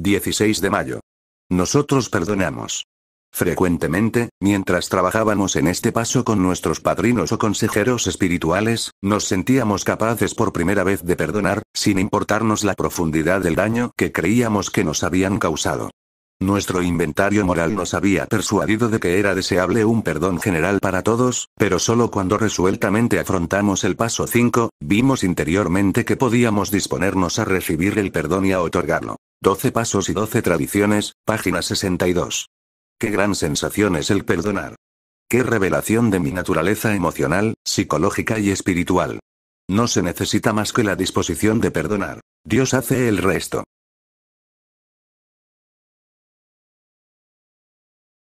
16 de mayo. Nosotros perdonamos. Frecuentemente, mientras trabajábamos en este paso con nuestros padrinos o consejeros espirituales, nos sentíamos capaces por primera vez de perdonar, sin importarnos la profundidad del daño que creíamos que nos habían causado. Nuestro inventario moral nos había persuadido de que era deseable un perdón general para todos, pero solo cuando resueltamente afrontamos el paso 5, vimos interiormente que podíamos disponernos a recibir el perdón y a otorgarlo. 12 Pasos y 12 Tradiciones, página 62. Qué gran sensación es el perdonar. Qué revelación de mi naturaleza emocional, psicológica y espiritual. No se necesita más que la disposición de perdonar. Dios hace el resto.